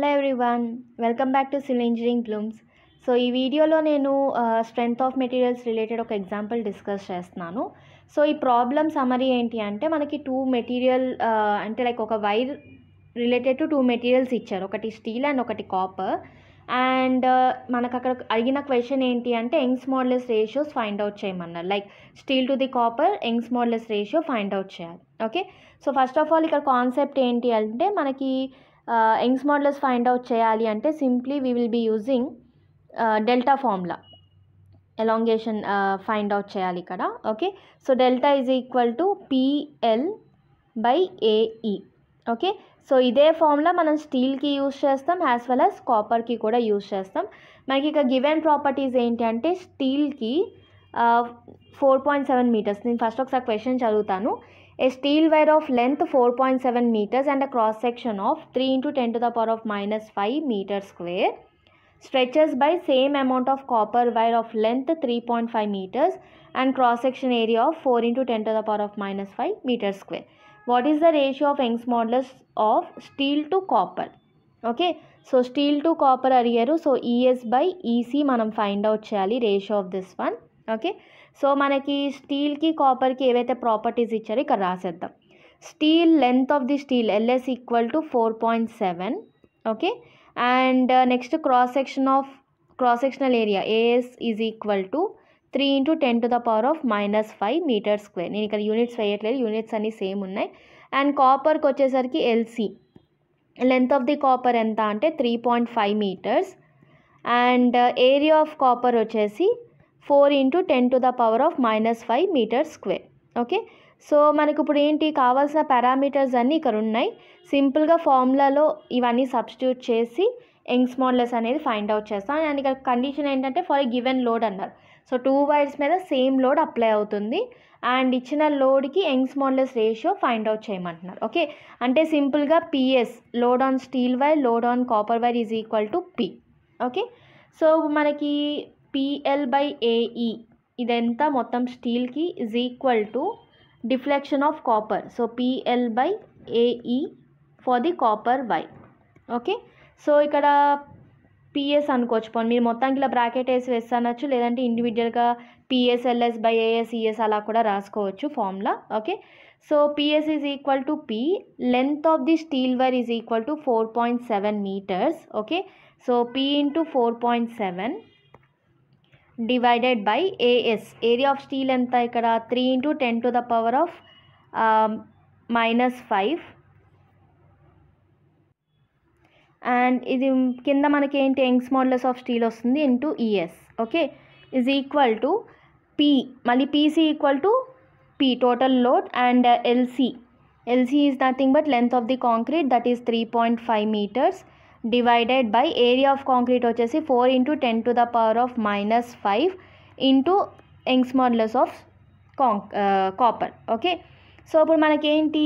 Hello everyone welcome back to civil engineering blooms so ఈ వీడియోలో నేను స్ట్రెంగ్త్ ఆఫ్ మెటీరియల్స్ రిలేటెడ్ ఒక example discuss చేస్తున్నాను సో ఈ ప్రాబ్లమ్ సమరీ ఏంటి అంటే మనకి టూ మెటీరియల్ అంటే లైక్ ఒక wire related to two materials ఇచ్చారు ఒకటి స్టీల్ అండ్ ఒకటి కాపర్ అండ్ మనకు అక్కడ అడిగిన క్వశ్చన్ ఏంటి అంటే Young's modulus ratios find out చేయమన్నారు like steel to the copper Young's modulus ratio find out చేయాలి okay so first of all ఇక్కడ కాన్సెప్ట్ ఏంటి అంటే మనకి యంగ్స్ మోడల్స్ ఫైండ్ అవుట్ చేయాలి అంటే simply we will be using delta formula elongation find out చేయాలి ఇక్కడ okay so delta is equal to PL by AE e. Okay so ఇదే ఫామ్లో మనం స్టీల్కి యూజ్ చేస్తాం యాజ్ వెల్ యాజ్ కాపర్కి కూడా యూజ్ చేస్తాం మనకి ఇక గివెన్ ప్రాపర్టీస్ ఏంటి అంటే స్టీల్కి ఫోర్ పాయింట్ సెవెన్ మీటర్స్ నేను ఫస్ట్ ఒకసారి క్వశ్చన్ చదువుతాను a steel wire of length 4.7 meters and a cross section of 3 into 10 to the power of minus 5 meter square stretches by same amount of copper wire of length 3.5 meters and cross section area of 4 into 10 to the power of minus 5 meter square. What is the ratio of Young's modulus of steel to copper? Okay, so steel to copper are here. So ES by EC, manam find out chali ratio of this one. Okay so మనకి స్టీల్కి కాపర్కి ఏవైతే properties ఇచ్చారో ఇక్కడ రాసేద్దాం steel length of the steel LS equal to four point seven okay and next cross section of cross sectional area AS is equal to three into ten to the power of minus five meter square నేను ఇక్కడ units వేయట్లేదు units అన్నీ same ఉన్నాయి and కాపర్కి వచ్చేసరికి LC length of the copper ఎంత అంటే three point five meters and area of copper వచ్చేసి four into ten to the power of minus five meter square okay so మనకు ఇప్పుడు ఏంటి కావాల్సిన పారామీటర్స్ అన్నీ ఇక్కడ ఉన్నాయి సింపుల్గా ఫార్ములాలో ఇవన్నీ సబ్స్టిట్యూట్ చేసి యంగ్స్ మోడల్స్ అనేది ఫైండ్ అవుట్ చేస్తాం అండ్ ఇక్కడ కండిషన్ ఏంటంటే ఫర్ గివెన్ లోడ్ అన్నారు సో టూ వైర్స్ మీద సేమ్ లోడ్ అప్లై అవుతుంది అండ్ ఇచ్చిన లోడ్కి Young's modulus ratio find out చేయమంటున్నారు ఓకే అంటే సింపుల్గా PS load on steel wire load on copper wire is equal to P okay so మనకి PL by AE ఇదంతా మొత్తం స్టీల్కి is equal to deflection of copper so PL by AE for the copper why okay so ఇక్కడ PS అనుకోవచ్చు పోనీ మీరు మొత్తానికి ఇలా బ్రాకెట్ వేసి వేస్తానొచ్చు లేదంటే ఇండివిజువల్గా పిఎస్ఎల్ఎస్ బై ఏఎస్ ఈఎస్ అలా కూడా రాసుకోవచ్చు formula okay so PS is equal to P length of the steel wire is equal to four point seven meters okay so P into four point seven divided by AS. Area of steel and ikada 3 into 10 to the power of um, 5. And is in kinda manake into Young's modulus of steel osundi into ES. Okay. Is equal to P. Mali PC equal to P total load and uh, LC. LC is nothing but length of the concrete that is 3.5 meters. Divided by area of concrete వచ్చేసి four into ten to the power of minus five into Young's modulus of copper okay so ఇప్పుడు మనకేంటి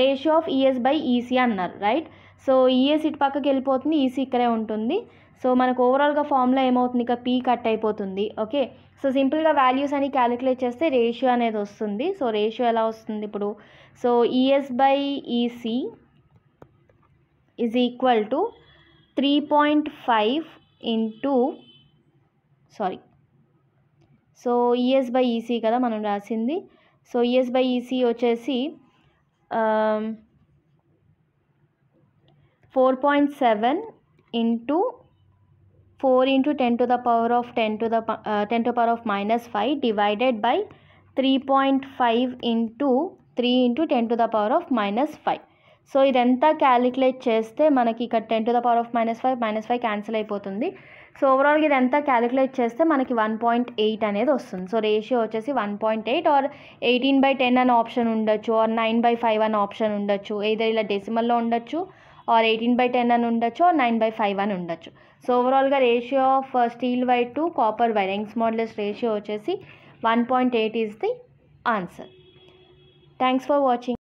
ratio of ES by EC అన్నారు right so ES ఇటు పక్కకి వెళ్ళిపోతుంది EC e ఇక్కడే ఉంటుంది so మనకు ఓవరాల్గా ఫామ్లో ఏమవుతుంది ఇక పీ కట్ అయిపోతుంది ఓకే సో సింపుల్గా వాల్యూస్ అని క్యాలిక్యులేట్ చేస్తే రేషియో అనేది వస్తుంది సో రేషియో ఎలా వస్తుంది ఇప్పుడు so ES by EC is equal to 3.5 into sorry so es by ec kada manam rasindi so es by ec ochesi um 4.7 into 4 into 10 to the power of 10 to the uh, 10 to the power of minus 5 divided by 3.5 into 3 into 10 to the power of minus 5 so ఇదంతా calculate చేస్తే మనకి ఇక్కడ ten to the power of minus five minus five cancel అయిపోతుంది so ఓవరాల్గా ఇదంతా calculate చేస్తే మనకి one point eight అనేది వస్తుంది సో రేషియో వచ్చేసి one point eight or eighteen by ten అనే ఆప్షన్ ఉండొచ్చు ఆర్ నైన్ బై ఫైవ్ అనే ఆప్షన్ ఉండొచ్చు ఏదో ఇలా డెసిమల్లో ఉండొచ్చు ఆర్ ఎయిటీన్ బై టెన్ అని ఉండొచ్చు ఆర్ నైన్ బై ఫైవ్ అని ఉండొచ్చు సో ఓవరాల్గా ratio of steel wire to copper wire Young's modulus ratio వచ్చేసి one point eight is the answer thanks for watching